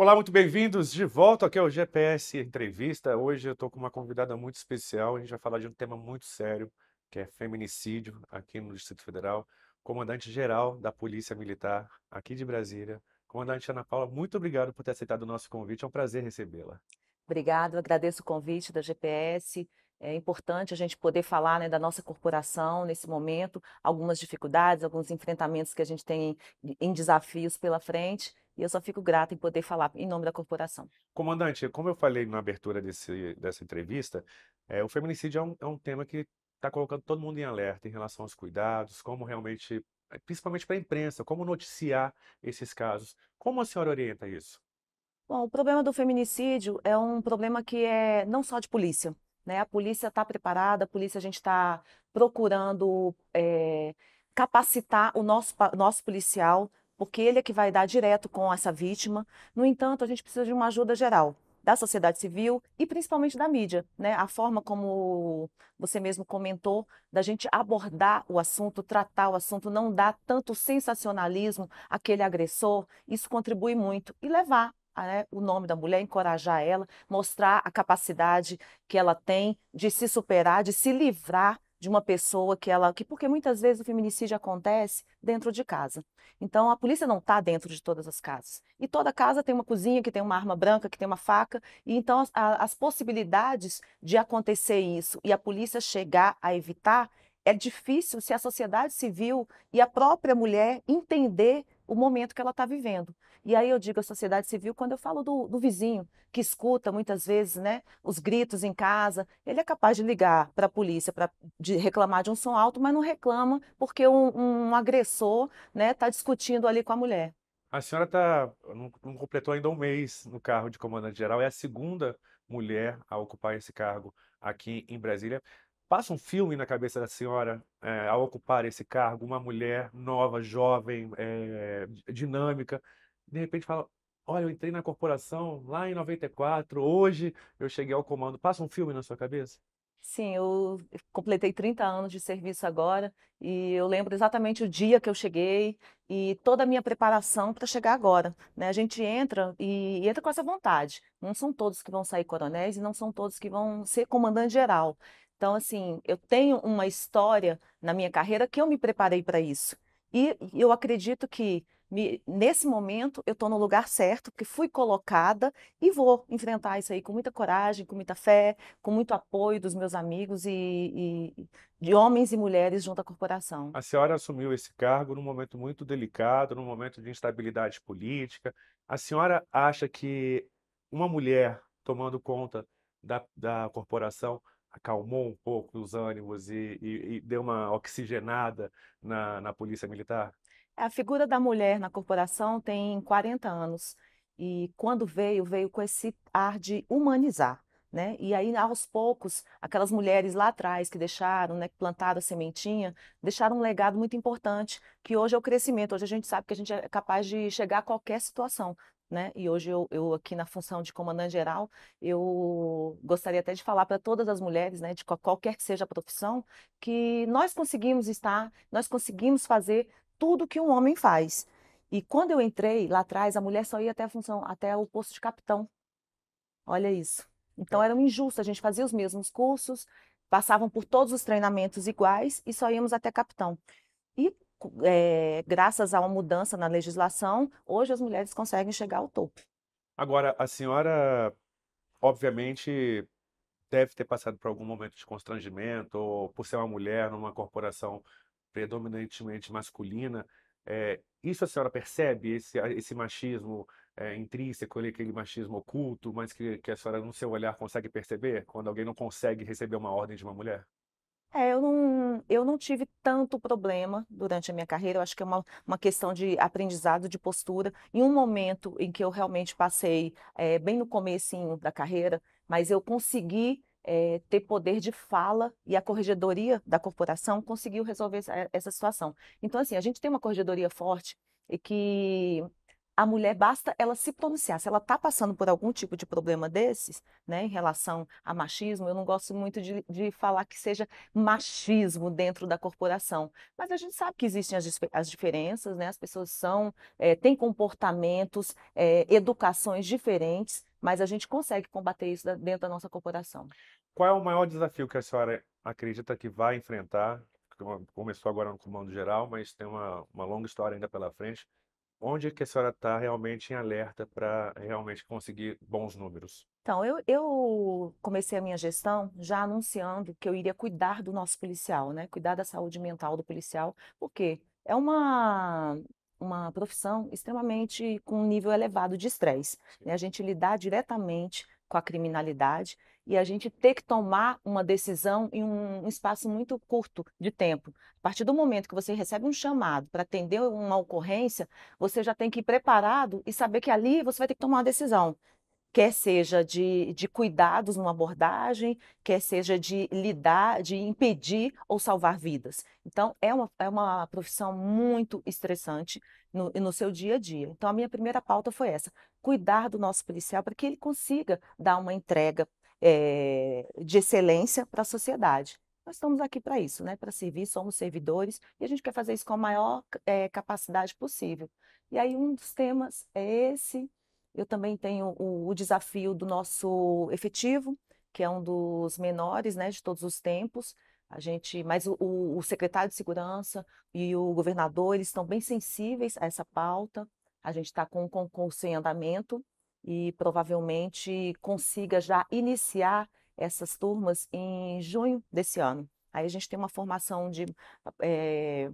Olá, muito bem-vindos de volta aqui ao GPS Entrevista. Hoje eu estou com uma convidada muito especial. A gente vai falar de um tema muito sério, que é feminicídio aqui no Distrito Federal. Comandante-geral da Polícia Militar aqui de Brasília, comandante Ana Paula, muito obrigado por ter aceitado o nosso convite. É um prazer recebê-la. Obrigado, agradeço o convite da GPS. É importante a gente poder falar né, da nossa corporação nesse momento, algumas dificuldades, alguns enfrentamentos que a gente tem em desafios pela frente e eu só fico grata em poder falar em nome da corporação. Comandante, como eu falei na abertura desse, dessa entrevista, é, o feminicídio é um, é um tema que está colocando todo mundo em alerta em relação aos cuidados, como realmente, eh, principalmente para a imprensa, como noticiar esses casos. Como a senhora orienta isso? Bom, o problema do feminicídio é um problema que é não só de polícia. Né? A polícia está preparada, a polícia a gente está procurando é, capacitar o nosso, nosso policial porque ele é que vai dar direto com essa vítima. No entanto, a gente precisa de uma ajuda geral da sociedade civil e principalmente da mídia, né? A forma como você mesmo comentou da gente abordar o assunto, tratar o assunto, não dar tanto sensacionalismo àquele agressor, isso contribui muito e levar né, o nome da mulher, encorajar ela, mostrar a capacidade que ela tem de se superar, de se livrar de uma pessoa que ela. Que, porque muitas vezes o feminicídio acontece dentro de casa. Então a polícia não está dentro de todas as casas. E toda casa tem uma cozinha, que tem uma arma branca, que tem uma faca. E então as, as possibilidades de acontecer isso e a polícia chegar a evitar é difícil se a sociedade civil e a própria mulher entender o momento que ela está vivendo. E aí eu digo a sociedade civil quando eu falo do, do, vizinho, que escuta muitas vezes né, os gritos em casa, ele é capaz de ligar para a polícia para reclamar de um som alto, mas não reclama porque um, um agressor está né, discutindo ali com a mulher. A senhora tá, não, não completou ainda um mês no cargo de comandante-geral, é a segunda mulher a ocupar esse cargo aqui em Brasília passa um filme na cabeça da senhora é, ao ocupar esse cargo, uma mulher nova, jovem, é, dinâmica, de repente fala: Olha, eu entrei na corporação lá em 94, hoje eu cheguei ao comando. Passa um filme na sua cabeça? Sim, eu completei 30 anos de serviço agora e eu lembro exatamente o dia que eu cheguei e toda a minha preparação para chegar agora. Né? A gente entra e, e entra com essa vontade. Não são todos que vão sair coronéis e não são todos que vão ser comandante geral. Então, assim, eu tenho uma história na minha carreira que eu me preparei para isso. E eu acredito que me, nesse momento eu estou no lugar certo, porque fui colocada e vou enfrentar isso aí com muita coragem, com muita fé, com muito apoio dos meus amigos e, e de homens e mulheres junto à corporação. A senhora assumiu esse cargo num momento muito delicado, num momento de instabilidade política. A senhora acha que uma mulher tomando conta da, da corporação acalmou um pouco os ânimos e, e, e deu uma oxigenada na, na polícia militar? A figura da mulher na corporação tem 40 anos e quando veio, veio com esse ar de humanizar. Né? E aí, aos poucos, aquelas mulheres lá atrás que deixaram, né, que plantaram a sementinha, deixaram um legado muito importante, que hoje é o crescimento. Hoje a gente sabe que a gente é capaz de chegar a qualquer situação. Né? E hoje eu, eu, aqui na função de comandante geral, eu gostaria até de falar para todas as mulheres, né, de qualquer que seja a profissão, que nós conseguimos estar, nós conseguimos fazer, tudo que um homem faz. E quando eu entrei lá atrás, a mulher só ia até a função, até o posto de capitão. Olha isso. Então era um injusto, a gente fazia os mesmos cursos, passavam por todos os treinamentos iguais e só íamos até capitão. E é, graças a uma mudança na legislação, hoje as mulheres conseguem chegar ao topo. Agora, a senhora, obviamente, deve ter passado por algum momento de constrangimento, ou por ser uma mulher numa corporação predominantemente masculina. É, isso a senhora percebe, esse, esse machismo é, intrínseco, aquele machismo oculto, mas que, que a senhora, no seu olhar, consegue perceber quando alguém não consegue receber uma ordem de uma mulher? É, eu não, eu não tive tanto problema durante a minha carreira. Eu acho que é uma, uma questão de aprendizado, de postura. Em um momento em que eu realmente passei é, bem no começo da carreira, mas eu consegui é, ter poder de fala e a corregedoria da corporação conseguiu resolver essa, essa situação. Então, assim, a gente tem uma corregedoria forte e que a mulher basta ela se pronunciar. Se ela está passando por algum tipo de problema desses, né, em relação a machismo, eu não gosto muito de, de falar que seja machismo dentro da corporação, mas a gente sabe que existem as, as diferenças, né, as pessoas são, é, têm comportamentos, é, educações diferentes, mas a gente consegue combater isso dentro da nossa corporação. Qual é o maior desafio que a senhora acredita que vai enfrentar? Começou agora no comando geral, mas tem uma, uma longa história ainda pela frente. Onde é que a senhora está realmente em alerta para realmente conseguir bons números? Então, eu, eu, comecei a minha gestão já anunciando que eu iria cuidar do nosso policial, né? Cuidar da saúde mental do policial, porque é uma, uma profissão extremamente com um nível elevado de estresse. Né? A gente lidar diretamente com a criminalidade e a gente ter que tomar uma decisão em um espaço muito curto de tempo. A partir do momento que você recebe um chamado para atender uma ocorrência, você já tem que ir preparado e saber que ali você vai ter que tomar uma decisão. Quer seja de, de cuidados numa abordagem, quer seja de lidar, de impedir ou salvar vidas. Então, é uma, é uma profissão muito estressante no, no seu dia a dia. Então, a minha primeira pauta foi essa: cuidar do nosso policial para que ele consiga dar uma entrega é, de excelência para a sociedade. Nós estamos aqui para isso, né? para servir, somos servidores e a gente quer fazer isso com a maior é, capacidade possível. E aí um dos temas é esse. Eu também tenho o, o desafio do nosso efetivo, que é um dos menores né, de todos os tempos, a gente, mas o, o, secretário de segurança e o governador, eles estão bem sensíveis a essa pauta. A gente está com um concurso em andamento e provavelmente consiga já iniciar essas turmas em junho desse ano. Aí a gente tem uma formação de é,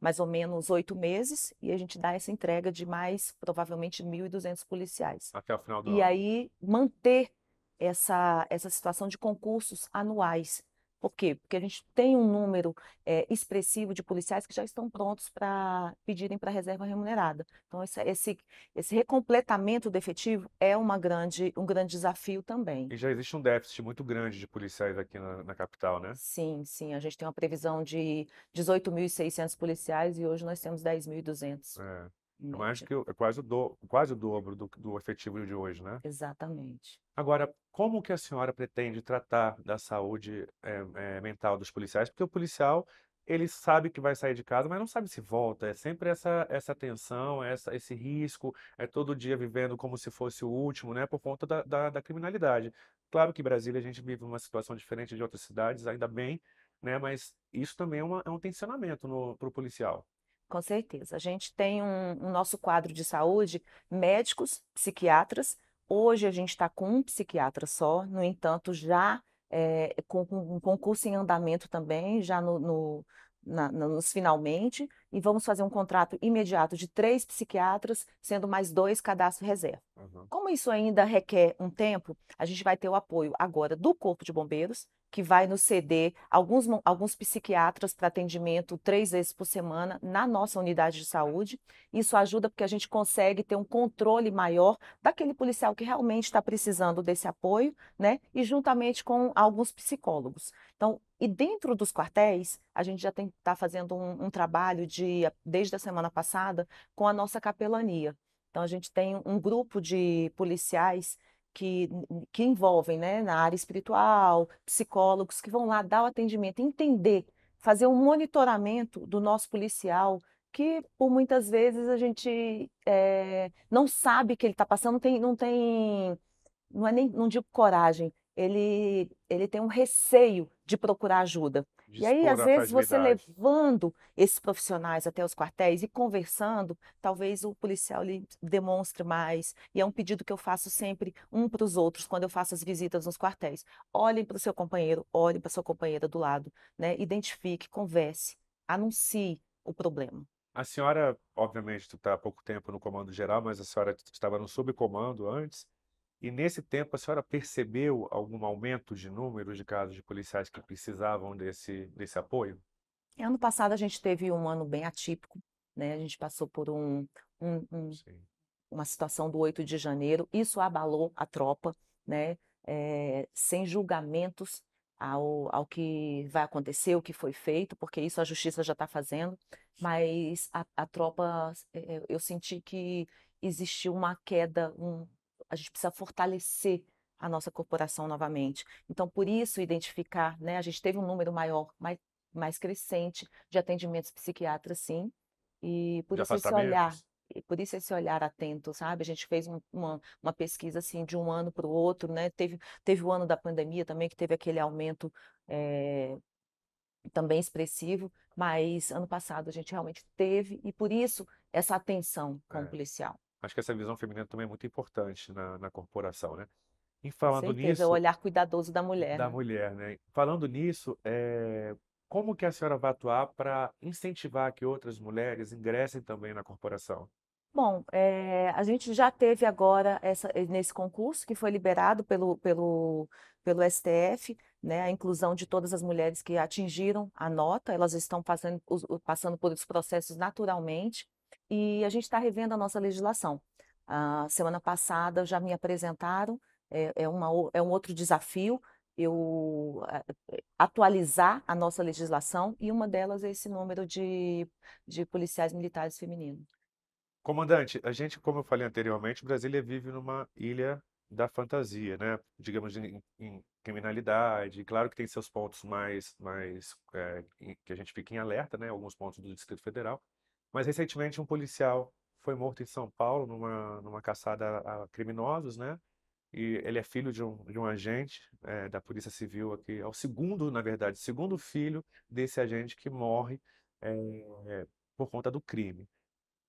mais ou menos oito meses e a gente dá essa entrega de mais, provavelmente, 1.200 policiais. Até o final do e ano. E aí manter essa, essa situação de concursos anuais por quê? Porque a gente tem um número é, expressivo de policiais que já estão prontos para pedirem para reserva remunerada. Então, esse, esse, esse recompletamento do efetivo é uma grande, um grande desafio também. E já existe um déficit muito grande de policiais aqui na, na capital, né? Sim, sim. A gente tem uma previsão de 18.600 policiais e hoje nós temos 10.200. É. Eu acho que é quase o, do, quase o dobro do, do efetivo de hoje, né? Exatamente. Agora, como que a senhora pretende tratar da saúde é, é, mental dos policiais? Porque o policial, ele sabe que vai sair de casa, mas não sabe se volta. É sempre essa, essa tensão, essa, esse risco, é todo dia vivendo como se fosse o último, né? Por conta da, da, da criminalidade. Claro que em Brasília a gente vive uma situação diferente de outras cidades, ainda bem, né? Mas isso também é, uma, é um tensionamento para o policial. Com certeza. A gente tem um, um nosso quadro de saúde, médicos, psiquiatras. Hoje a gente está com um psiquiatra só, no entanto, já é, com, com um concurso em andamento também, já no, no na, nos finalmente, e vamos fazer um contrato imediato de três psiquiatras, sendo mais dois cadastro reserva. Uhum. Como isso ainda requer um tempo, a gente vai ter o apoio agora do Corpo de Bombeiros, que vai nos ceder alguns, alguns psiquiatras para atendimento três vezes por semana na nossa unidade de saúde. Isso ajuda porque a gente consegue ter um controle maior daquele policial que realmente está precisando desse apoio, né? E juntamente com alguns psicólogos. Então, e dentro dos quartéis, a gente já está fazendo um, um trabalho de, desde a semana passada com a nossa capelania. Então, a gente tem um grupo de policiais que, que envolvem né, na área espiritual, psicólogos que vão lá dar o atendimento, entender, fazer um monitoramento do nosso policial, que por muitas vezes a gente é, não sabe que ele está passando, não tem, não tem, não é nem, não digo coragem, ele, ele tem um receio de procurar ajuda e aí, às vezes, você levando esses profissionais até os quartéis e conversando, talvez o policial lhe demonstre mais. E é um pedido que eu faço sempre um para os outros quando eu faço as visitas nos quartéis. Olhem para o seu companheiro, olhem para a sua companheira do lado, né? Identifique, converse, anuncie o problema. A senhora, obviamente, está há pouco tempo no comando geral, mas a senhora estava no subcomando antes. E nesse tempo, a senhora percebeu algum aumento de número de casos de policiais que precisavam desse, desse apoio? Ano passado, a gente teve um ano bem atípico, né? A gente passou por um, um, um uma situação do 8 de janeiro, isso abalou a tropa, né? É, sem julgamentos ao, ao que vai acontecer, o que foi feito, porque isso a justiça já está fazendo, mas a, a tropa, é, é, eu senti que existiu uma queda, um, a gente precisa fortalecer a nossa corporação novamente. Então, por isso, identificar, né, a gente teve um número maior, mais, mais crescente de atendimentos psiquiatras, sim, e por isso esse olhar, por isso esse olhar atento, sabe? A gente fez um, uma, uma pesquisa, assim, de um ano para o outro, né, teve, teve o ano da pandemia também, que teve aquele aumento é, também expressivo, mas ano passado a gente realmente teve, e por isso essa atenção com é. o policial acho que essa visão feminina também é muito importante na, na corporação, né? E falando Com certeza, é nisso, o olhar cuidadoso da mulher. Da né? mulher, né? Falando nisso, é, como que a senhora vai atuar para incentivar que outras mulheres ingressem também na corporação? Bom, é, a gente já teve agora essa, eh, nesse concurso que foi liberado pelo, pelo, pelo STF, né, a inclusão de todas as mulheres que atingiram a nota, elas estão passando, passando por esses processos naturalmente e a gente está revendo a nossa legislação. A semana passada já me apresentaram, é, é, uma, é um outro desafio eu é, atualizar a nossa legislação e uma delas é esse número de, de policiais militares femininos. Comandante, a gente, como eu falei anteriormente, Brasília vive numa ilha da fantasia, né? Digamos, em, em criminalidade. Claro que tem seus pontos mais, mais é, que a gente fica em alerta, né? Alguns pontos do Distrito Federal. Mas recentemente um policial foi morto em São Paulo numa, numa caçada a criminosos, né? E ele é filho de um, de um agente é, da Polícia Civil aqui, é o segundo, na verdade, segundo filho desse agente que morre é, é, por conta do crime.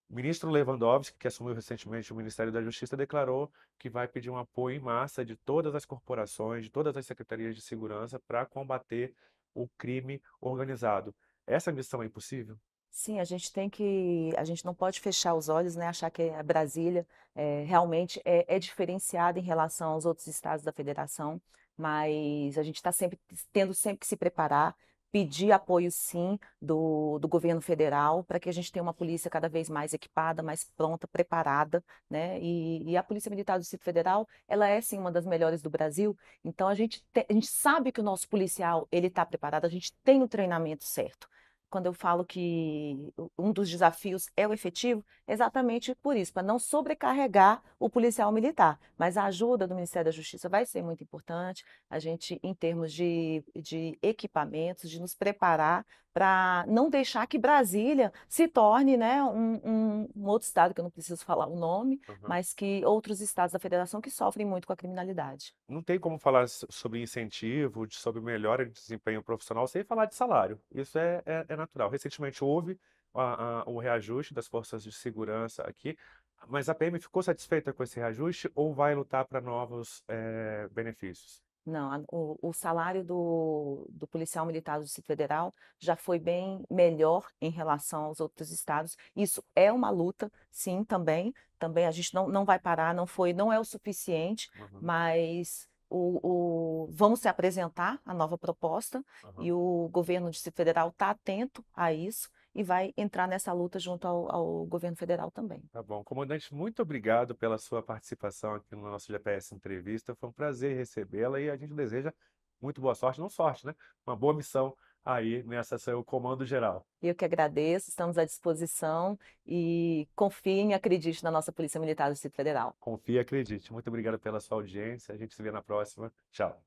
O ministro Lewandowski, que assumiu recentemente o Ministério da Justiça, declarou que vai pedir um apoio em massa de todas as corporações, de todas as secretarias de segurança para combater o crime organizado. Essa missão é impossível? Sim, a gente tem que, a gente não pode fechar os olhos, né? Achar que a é Brasília é, realmente é, é diferenciada em relação aos outros estados da federação, mas a gente está sempre tendo sempre que se preparar, pedir apoio sim do, do governo federal para que a gente tenha uma polícia cada vez mais equipada, mais pronta, preparada, né? E, e a Polícia Militar do Distrito Federal, ela é sim uma das melhores do Brasil. Então a gente, te, a gente sabe que o nosso policial ele está preparado, a gente tem o treinamento certo quando eu falo que um dos desafios é o efetivo, é exatamente por isso, para não sobrecarregar o policial militar. Mas a ajuda do Ministério da Justiça vai ser muito importante, a gente, em termos de, de equipamentos, de nos preparar para não deixar que Brasília se torne né, um, um, outro estado, que eu não preciso falar o nome, uhum. mas que outros estados da federação que sofrem muito com a criminalidade. Não tem como falar sobre incentivo, sobre melhora de desempenho profissional sem falar de salário. Isso é, é, é natural. Recentemente houve a, a, o reajuste das forças de segurança aqui, mas a PM ficou satisfeita com esse reajuste ou vai lutar para novos é, benefícios? Não, o, o salário do, do, policial militar do Distrito Federal já foi bem melhor em relação aos outros estados. Isso é uma luta, sim, também. Também a gente não, não vai parar, não foi, não é o suficiente, uhum. mas o, o, vamos se apresentar a nova proposta uhum. e o governo do Distrito Federal está atento a isso e vai entrar nessa luta junto ao, ao governo federal também. Tá bom. Comandante, muito obrigado pela sua participação aqui no nosso GPS Entrevista. Foi um prazer recebê-la e a gente deseja muito boa sorte, não sorte, né? Uma boa missão aí nessa seu comando geral. Eu que agradeço, estamos à disposição e confiem e acredite na nossa Polícia Militar do Distrito Federal. Confie e acredite. Muito obrigado pela sua audiência. A gente se vê na próxima. Tchau.